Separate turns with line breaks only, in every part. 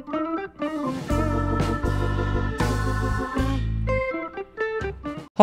Thank you.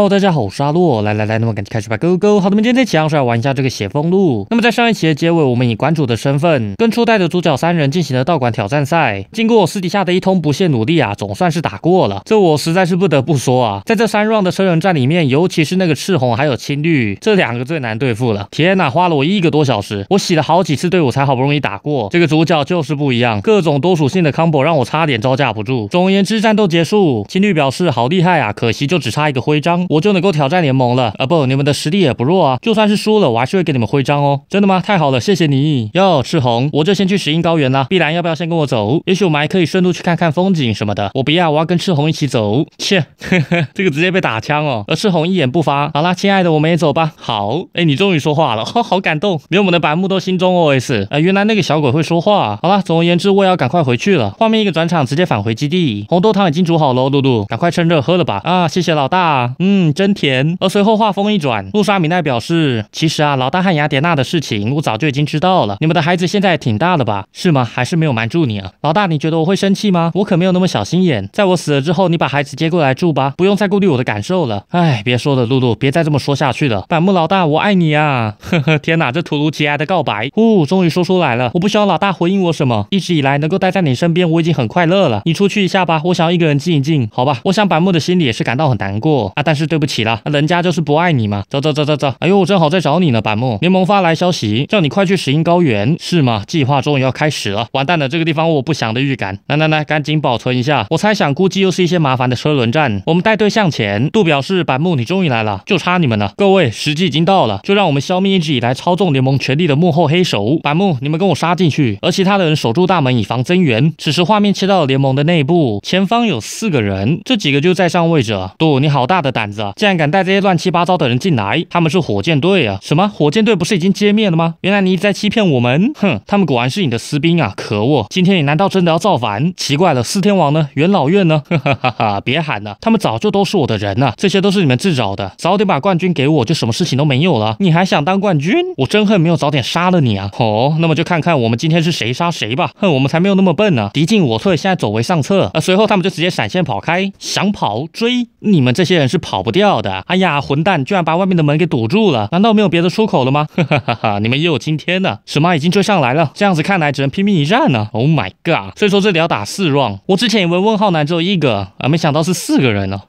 喽，大家好，我是阿洛。来来来，那么赶紧开始吧，g o Go！好的，我们今天讲说来玩一下这个血封路。那么在上一期的结尾，我们以馆主的身份跟初代的主角三人进行了道馆挑战赛。经过我私底下的一通不懈努力啊，总算是打过了。这我实在是不得不说啊，在这三 round 的生人战里面，尤其是那个赤红还有青绿这两个最难对付了。天呐，花了我一个多小时，我洗了好几次队伍才好不容易打过。这个主角就是不一样，各种多属性的 combo 让我差点招架不住。总而言之，战斗结束，青绿表示好厉害啊，可惜就只差一个徽章。我就能够挑战联盟了啊！不，你们的实力也不弱啊。就算是输了，我还是会给你们徽章哦。真的吗？太好了，谢谢你。哟，赤红，我就先去石英高原啦。碧蓝，要不要先跟我走？也许我们还可以顺路去看看风景什么的。我不要，我要跟赤红一起走。切，这个直接被打枪哦。而赤红一言不发。好啦，亲爱的，我们也走吧。好，哎，你终于说话了，好感动，连我们的白木都心中 OS 啊，原来那个小鬼会说话。好了，总而言之，我也要赶快回去了。画面一个转场，直接返回基地。红豆汤已经煮好了，露露，赶快趁热喝了吧。啊，谢谢老大。嗯。嗯，真甜。而随后话锋一转，露莎米奈表示，其实啊，老大和雅典娜的事情，我早就已经知道了。你们的孩子现在挺大了吧？是吗？还是没有瞒住你啊，老大？你觉得我会生气吗？我可没有那么小心眼。在我死了之后，你把孩子接过来住吧，不用再顾虑我的感受了。哎，别说了，露露，别再这么说下去了。板木老大，我爱你啊！呵呵，天哪，这突如其来的告白，呼，终于说出来了。我不需要老大回应我什么，一直以来能够待在你身边，我已经很快乐了。你出去一下吧，我想要一个人静一静。好吧，我想板木的心里也是感到很难过啊，但是。对不起了，那人家就是不爱你嘛。走走走走走，哎呦，我正好在找你呢。板木，联盟发来消息，叫你快去石英高原，是吗？计划终于要开始了，完蛋了，这个地方我不祥的预感。来来来，赶紧保存一下。我猜想，估计又是一些麻烦的车轮战。我们带队向前。杜表示，板木，你终于来了，就差你们了。各位，时机已经到了，就让我们消灭一直以来操纵联盟权力的幕后黑手。板木，你们跟我杀进去，而其他的人守住大门以防增援。此时画面切到了联盟的内部，前方有四个人，这几个就在上位者。杜，你好大的胆。胆子，竟然敢带这些乱七八糟的人进来！他们是火箭队啊！什么火箭队不是已经歼灭了吗？原来你一直在欺骗我们！哼，他们果然是你的私兵啊！可恶，今天你难道真的要造反？奇怪了，四天王呢？元老院呢？哈哈哈哈别喊了，他们早就都是我的人了。这些都是你们自找的。早点把冠军给我，就什么事情都没有了。你还想当冠军？我真恨没有早点杀了你啊！哦，那么就看看我们今天是谁杀谁吧！哼，我们才没有那么笨呢。敌进我退，现在走为上策。啊，随后他们就直接闪现跑开，想跑追？你们这些人是跑。跑不掉的！哎呀，混蛋，居然把外面的门给堵住了！难道没有别的出口了吗？哈哈哈哈你们也有今天呢！什么已经追上来了，这样子看来只能拼命一战了！Oh my god！所以说这里要打四 round。我之前以为问号男只有一个啊，没想到是四个人呢。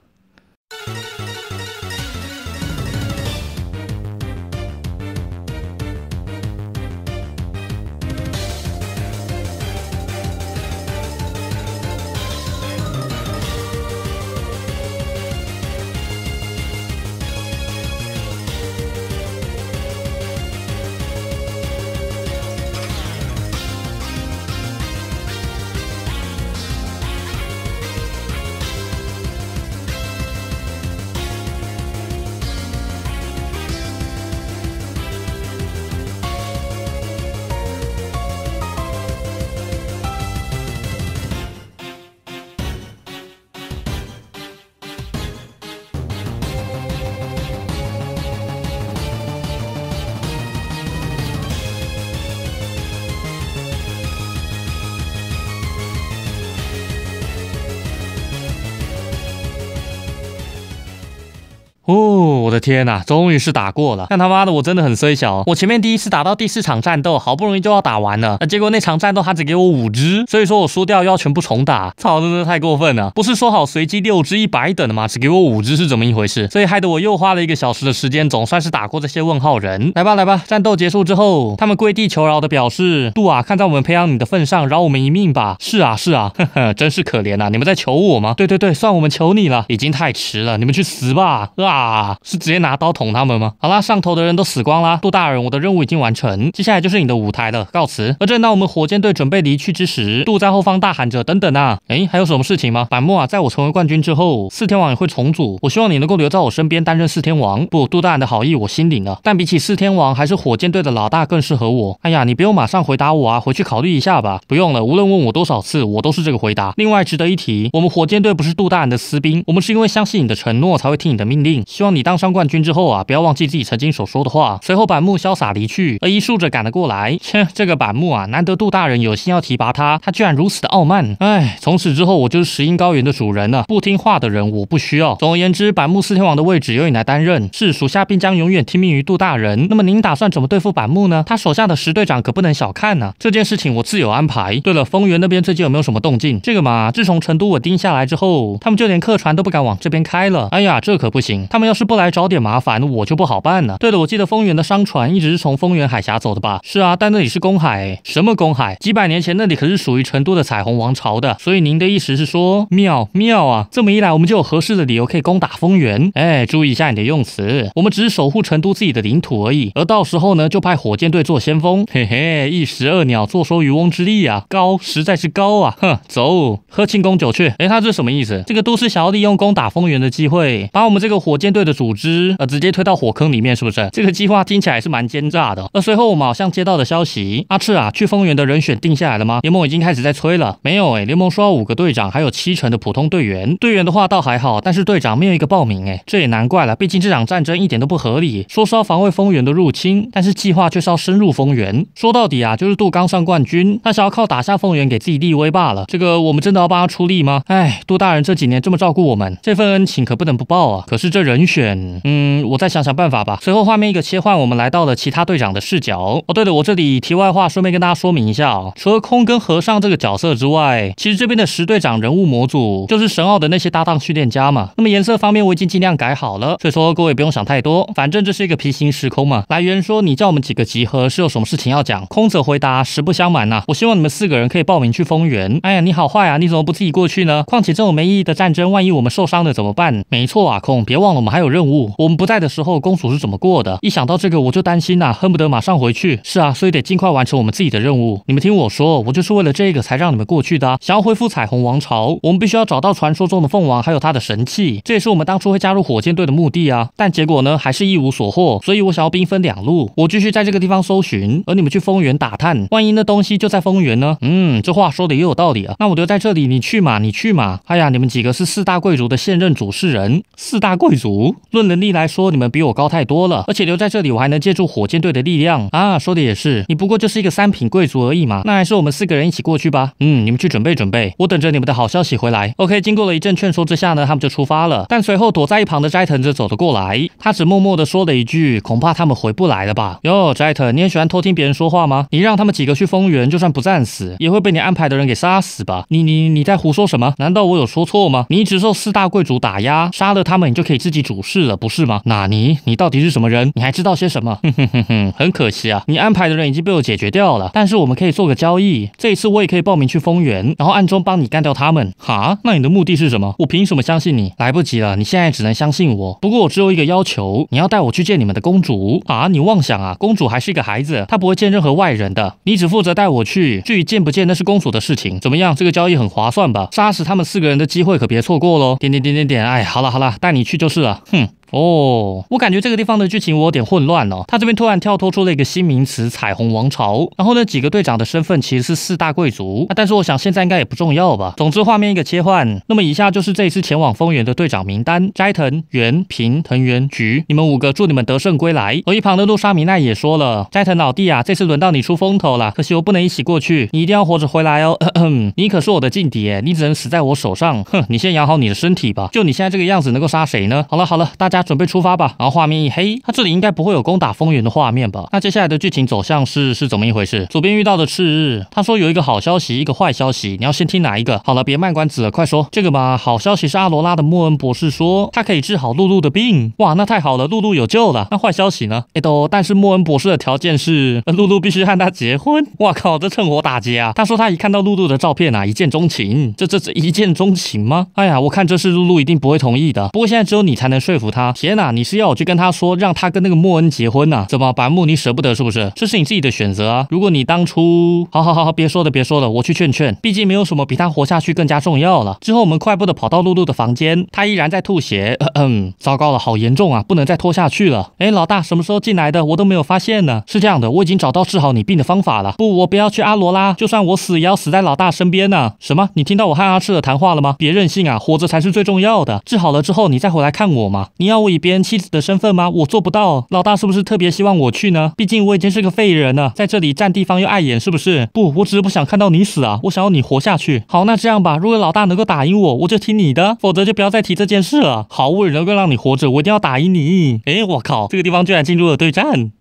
天呐，终于是打过了！但他妈的，我真的很衰小。我前面第一次打到第四场战斗，好不容易就要打完了，那结果那场战斗他只给我五只，所以说我输掉又要全部重打。操，真的太过分了！不是说好随机六只一百等的吗？只给我五只是怎么一回事？所以害得我又花了一个小时的时间，总算是打过这些问号人。来吧来吧，战斗结束之后，他们跪地求饶的表示：杜啊，看在我们培养你的份上，饶我们一命吧。是啊是啊，呵呵，真是可怜啊！你们在求我吗？对对对，算我们求你了，已经太迟了，你们去死吧！啊，是直。先拿刀捅他们吗？好啦，上头的人都死光啦。杜大人，我的任务已经完成，接下来就是你的舞台了，告辞。而正当我们火箭队准备离去之时，杜在后方大喊着：“等等啊！哎，还有什么事情吗？”板木啊，在我成为冠军之后，四天王也会重组，我希望你能够留在我身边担任四天王。不，杜大人的好意我心领了，但比起四天王，还是火箭队的老大更适合我。哎呀，你不用马上回答我啊，回去考虑一下吧。不用了，无论问我多少次，我都是这个回答。另外值得一提，我们火箭队不是杜大人的私兵，我们是因为相信你的承诺才会听你的命令。希望你当上冠。军之后啊，不要忘记自己曾经所说的话。随后板木潇洒离去，而一竖着赶了过来。切，这个板木啊，难得杜大人有心要提拔他，他居然如此的傲慢。哎，从此之后我就是石英高原的主人了，不听话的人我不需要。总而言之，板木四天王的位置由你来担任，是属下并将永远听命于杜大人。那么您打算怎么对付板木呢？他手下的石队长可不能小看呢。这件事情我自有安排。对了，丰源那边最近有没有什么动静？这个嘛，自从成都我定下来之后，他们就连客船都不敢往这边开了。哎呀，这可不行，他们要是不来找点。麻烦我就不好办了。对了，我记得丰源的商船一直是从丰源海峡走的吧？是啊，但那里是公海。什么公海？几百年前那里可是属于成都的彩虹王朝的。所以您的意思是说，妙妙啊！这么一来，我们就有合适的理由可以攻打丰源。哎，注意一下你的用词，我们只是守护成都自己的领土而已。而到时候呢，就派火箭队做先锋，嘿嘿，一石二鸟，坐收渔翁之利啊！高，实在是高啊！哼，走，喝庆功酒去。哎，他这是什么意思？这个都市想要利用攻打丰源的机会，把我们这个火箭队的组织。呃，直接推到火坑里面，是不是？这个计划听起来是蛮奸诈的。那随后我们好像接到的消息，阿赤啊，去丰原的人选定下来了吗？联盟已经开始在催了。没有诶，联盟说要五个队长，还有七成的普通队员。队员的话倒还好，但是队长没有一个报名诶，这也难怪了，毕竟这场战争一点都不合理，说是要防卫丰原的入侵，但是计划却是要深入丰原。说到底啊，就是杜刚上冠军，但是要靠打下丰原给自己立威罢了。这个我们真的要帮他出力吗？哎，杜大人这几年这么照顾我们，这份恩情可不能不报啊。可是这人选。嗯，我再想想办法吧。随后画面一个切换，我们来到了其他队长的视角。哦，对了，我这里题外话，顺便跟大家说明一下啊。除了空跟和尚这个角色之外，其实这边的十队长人物模组就是神奥的那些搭档训练家嘛。那么颜色方面我已经尽量改好了，所以说各位不用想太多，反正这是一个平行时空嘛。来源说，你叫我们几个集合是有什么事情要讲？空则回答，实不相瞒呐，我希望你们四个人可以报名去丰原。哎呀，你好坏啊，你怎么不自己过去呢？况且这种没意义的战争，万一我们受伤了怎么办？没错啊，空，别忘了我们还有任务。我们不在的时候，公主是怎么过的？一想到这个，我就担心呐，恨不得马上回去。是啊，所以得尽快完成我们自己的任务。你们听我说，我就是为了这个才让你们过去的。想要恢复彩虹王朝，我们必须要找到传说中的凤王，还有他的神器。这也是我们当初会加入火箭队的目的啊。但结果呢，还是一无所获。所以我想要兵分两路，我继续在这个地方搜寻，而你们去风源打探。万一那东西就在风源呢？嗯，这话说的也有道理啊。那我就在这里，你去嘛，你去嘛。哎呀，你们几个是四大贵族的现任主事人。四大贵族，论能力。一来说，你们比我高太多了，而且留在这里，我还能借助火箭队的力量啊。说的也是，你不过就是一个三品贵族而已嘛。那还是我们四个人一起过去吧。嗯，你们去准备准备，我等着你们的好消息回来。OK，经过了一阵劝说之下呢，他们就出发了。但随后躲在一旁的斋藤则走了过来，他只默默地说了一句：“恐怕他们回不来了吧？”哟，斋藤，你也喜欢偷听别人说话吗？你让他们几个去丰原，就算不战死，也会被你安排的人给杀死吧？你你你在胡说什么？难道我有说错吗？你一直受四大贵族打压，杀了他们，你就可以自己主事了，不是？是吗？纳尼？你到底是什么人？你还知道些什么？哼哼哼哼，很可惜啊，你安排的人已经被我解决掉了。但是我们可以做个交易，这一次我也可以报名去丰原，然后暗中帮你干掉他们。哈？那你的目的是什么？我凭什么相信你？来不及了，你现在只能相信我。不过我只有一个要求，你要带我去见你们的公主啊！你妄想啊！公主还是一个孩子，她不会见任何外人的。你只负责带我去，至于见不见，那是公主的事情。怎么样？这个交易很划算吧？杀死他们四个人的机会可别错过喽！点点点点点，哎，好了好了，带你去就是了。哼。哦，我感觉这个地方的剧情我有点混乱哦。他这边突然跳脱出了一个新名词“彩虹王朝”，然后呢，几个队长的身份其实是四大贵族。但是我想现在应该也不重要吧。总之画面一个切换，那么以下就是这一次前往丰原的队长名单：斋藤、原平、藤原菊。你们五个，祝你们得胜归来。而一旁的露莎米奈也说了：“斋藤老弟啊，这次轮到你出风头了。可惜我不能一起过去，你一定要活着回来哦。咳咳，你可是我的劲敌，你只能死在我手上。哼，你先养好你的身体吧。就你现在这个样子，能够杀谁呢？好了好了，大家。大家准备出发吧，然后画面一黑，他这里应该不会有攻打风云的画面吧？那接下来的剧情走向是是怎么一回事？左边遇到的赤日，他说有一个好消息，一个坏消息，你要先听哪一个？好了，别卖关子了，快说这个吧。好消息是阿罗拉的莫恩博士说，他可以治好露露的病。哇，那太好了，露露有救了。那坏消息呢？哎，都，但是莫恩博士的条件是露露必须和他结婚。哇靠，这趁火打劫啊！他说他一看到露露的照片啊，一见钟情。这这这一见钟情吗？哎呀，我看这是露露一定不会同意的。不过现在只有你才能说服他。天哪！你是要我去跟他说，让他跟那个莫恩结婚呐？怎么，白木你舍不得是不是？这是你自己的选择啊！如果你当初……好好好好，别说了别说了，我去劝劝，毕竟没有什么比他活下去更加重要了。之后我们快步的跑到露露的房间，她依然在吐血。嗯，糟糕了，好严重啊，不能再拖下去了。哎，老大什么时候进来的？我都没有发现呢。是这样的，我已经找到治好你病的方法了。不，我不要去阿罗拉，就算我死也要死在老大身边呢。什么？你听到我和阿赤的谈话了吗？别任性啊，活着才是最重要的。治好了之后，你再回来看我嘛。你要。那我以别人妻子的身份吗？我做不到。老大是不是特别希望我去呢？毕竟我已经是个废人了，在这里占地方又碍眼，是不是？不，我只是不想看到你死啊！我想要你活下去。好，那这样吧，如果老大能够打赢我，我就听你的；否则就不要再提这件事了。好，我能够让你活着，我一定要打赢你。哎，我靠，这个地方居然进入了对战。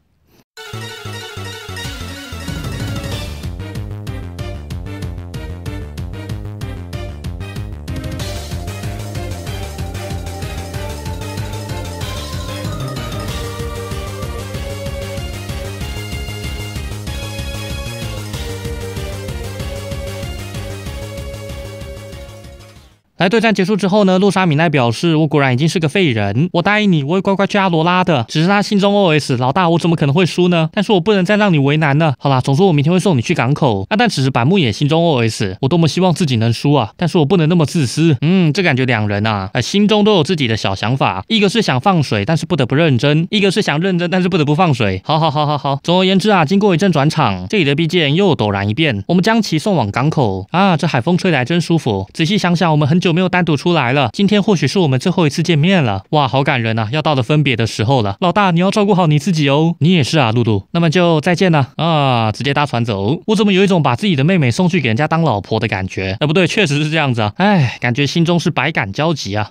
在对战结束之后呢，露莎米奈表示：“我果然已经是个废人。我答应你，我会乖乖去阿罗拉的。只是他心中 OS：老大，我怎么可能会输呢？但是我不能再让你为难了。好啦，总说我明天会送你去港口。啊，但此时板木也心中 OS：我多么希望自己能输啊！但是我不能那么自私。嗯，这感觉两人啊，啊，心中都有自己的小想法。一个是想放水，但是不得不认真；一个是想认真，但是不得不放水。好好好好好，总而言之啊，经过一阵转场，这里的 BGM 又陡然一变。我们将其送往港口。啊，这海风吹来真舒服。仔细想想，我们很久。没有单独出来了，今天或许是我们最后一次见面了。哇，好感人呐，要到了分别的时候了。老大，你要照顾好你自己哦，你也是啊，露露。那么就再见了啊，直接搭船走。我怎么有一种把自己的妹妹送去给人家当老婆的感觉？哎，不对，确实是这样子啊。唉，感觉心中是百感交集啊。